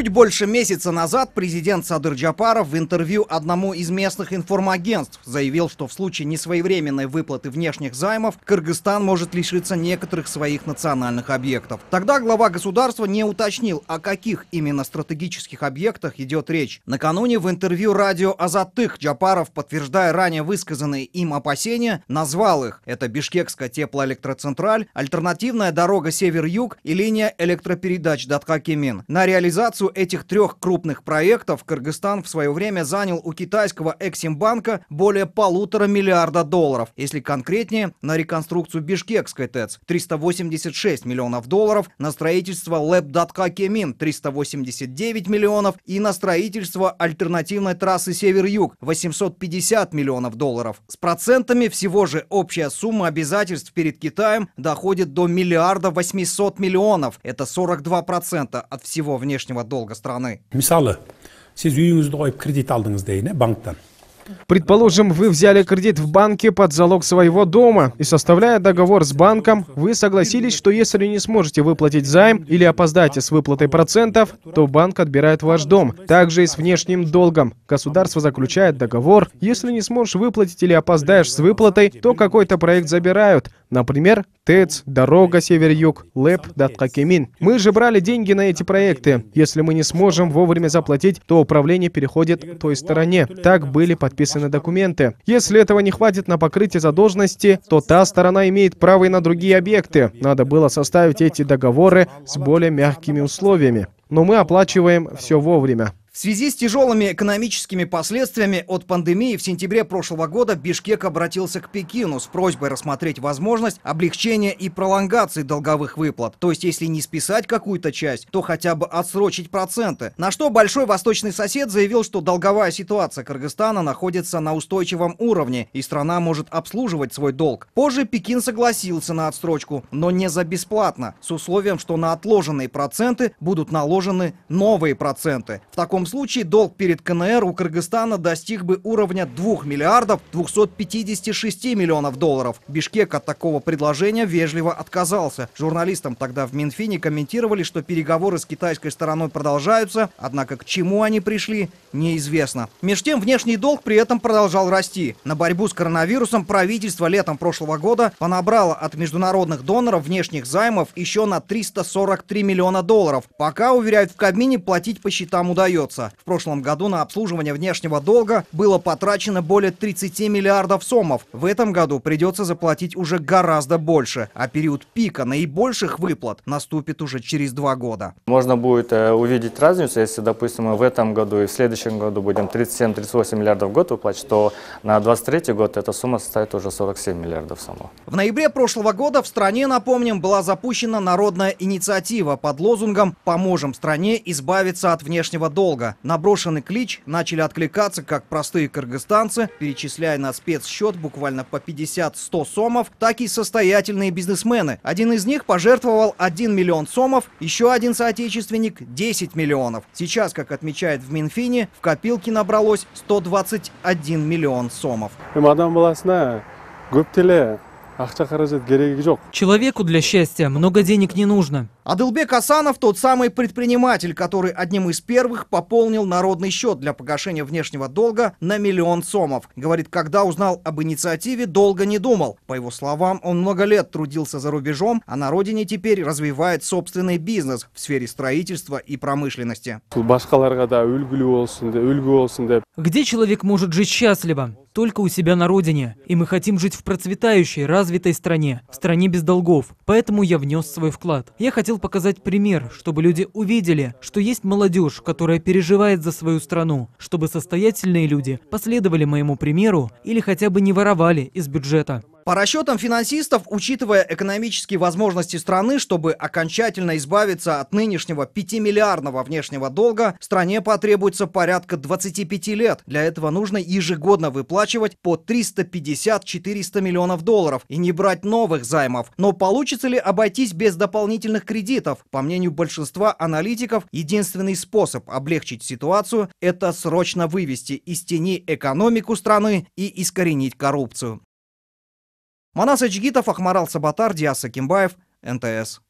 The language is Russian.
Чуть больше месяца назад президент Садыр Джапаров в интервью одному из местных информагентств заявил, что в случае несвоевременной выплаты внешних займов Кыргызстан может лишиться некоторых своих национальных объектов. Тогда глава государства не уточнил, о каких именно стратегических объектах идет речь. Накануне в интервью радио «Азатых» Джапаров, подтверждая ранее высказанные им опасения, назвал их. Это Бишкекская теплоэлектроцентраль, альтернативная дорога север-юг и линия электропередач Даткакимин. На реализацию этих трех крупных проектов Кыргызстан в свое время занял у китайского Эксимбанка более полутора миллиарда долларов. Если конкретнее, на реконструкцию Бишкекской ТЭЦ 386 миллионов долларов, на строительство Лэбдатка Кемин 389 миллионов и на строительство альтернативной трассы Север-Юг 850 миллионов долларов. С процентами всего же общая сумма обязательств перед Китаем доходит до миллиарда 800 миллионов. Это 42% от всего внешнего долга долга страны. Э, Предположим, вы взяли кредит в банке под залог своего дома и, составляя договор с банком, вы согласились, что если не сможете выплатить займ или опоздаете с выплатой процентов, то банк отбирает ваш дом. Также и с внешним долгом. Государство заключает договор. Если не сможешь выплатить или опоздаешь с выплатой, то какой-то проект забирают, Например, ТЭЦ, дорога север-юг, ЛЭП, Даткакемин. Мы же брали деньги на эти проекты. Если мы не сможем вовремя заплатить, то управление переходит той стороне. Так были подписаны документы. Если этого не хватит на покрытие задолженности, то та сторона имеет право и на другие объекты. Надо было составить эти договоры с более мягкими условиями. Но мы оплачиваем все вовремя. В связи с тяжелыми экономическими последствиями от пандемии в сентябре прошлого года Бишкек обратился к Пекину с просьбой рассмотреть возможность облегчения и пролонгации долговых выплат. То есть, если не списать какую-то часть, то хотя бы отсрочить проценты. На что большой восточный сосед заявил, что долговая ситуация Кыргызстана находится на устойчивом уровне, и страна может обслуживать свой долг. Позже Пекин согласился на отсрочку, но не за бесплатно, с условием, что на отложенные проценты будут наложены новые проценты. В таком случае долг перед КНР у Кыргызстана достиг бы уровня 2 миллиардов 256 миллионов долларов. Бишкек от такого предложения вежливо отказался. Журналистам тогда в Минфине комментировали, что переговоры с китайской стороной продолжаются, однако к чему они пришли, неизвестно. Меж тем, внешний долг при этом продолжал расти. На борьбу с коронавирусом правительство летом прошлого года понабрало от международных доноров внешних займов еще на 343 миллиона долларов. Пока, уверяют в Кабмине, платить по счетам удается остается. В прошлом году на обслуживание внешнего долга было потрачено более 30 миллиардов сомов. В этом году придется заплатить уже гораздо больше, а период пика наибольших выплат наступит уже через два года. Можно будет э, увидеть разницу, если, допустим, мы в этом году и в следующем году будем 37-38 миллиардов в год выплачивать, то на 23 год эта сумма составит уже 47 миллиардов сомов. В ноябре прошлого года в стране, напомним, была запущена народная инициатива под лозунгом «Поможем стране избавиться от внешнего долга» много. Наброшенный клич начали откликаться как простые кыргызстанцы, перечисляя на спецсчет буквально по 50-100 сомов, так и состоятельные бизнесмены. Один из них пожертвовал 1 миллион сомов, еще один соотечественник 10 миллионов. Сейчас, как отмечает в Минфине, в копилке набралось 121 миллион сомов. Мадам Баласная, Гуптеле, Человеку для счастья много денег не нужно. Адылбек Асанов тот самый предприниматель, который одним из первых пополнил народный счет для погашения внешнего долга на миллион сомов. Говорит, когда узнал об инициативе, долго не думал. По его словам, он много лет трудился за рубежом, а на родине теперь развивает собственный бизнес в сфере строительства и промышленности. Где человек может жить счастливо? только у себя на родине. И мы хотим жить в процветающей, развитой стране, в стране без долгов. Поэтому я внес свой вклад. Я хотел показать пример, чтобы люди увидели, что есть молодежь, которая переживает за свою страну, чтобы состоятельные люди последовали моему примеру или хотя бы не воровали из бюджета. По расчетам финансистов, учитывая экономические возможности страны, чтобы окончательно избавиться от нынешнего 5-миллиардного внешнего долга, стране потребуется порядка 25 лет. Для этого нужно ежегодно выплачивать по 350-400 миллионов долларов и не брать новых займов. Но получится ли обойтись без дополнительных кредитов? По мнению большинства аналитиков, единственный способ облегчить ситуацию – это срочно вывести из тени экономику страны и искоренить коррупцию. Манас Эчгитов, Ахмарал Сабатар, Диас Акимбаев, НТС.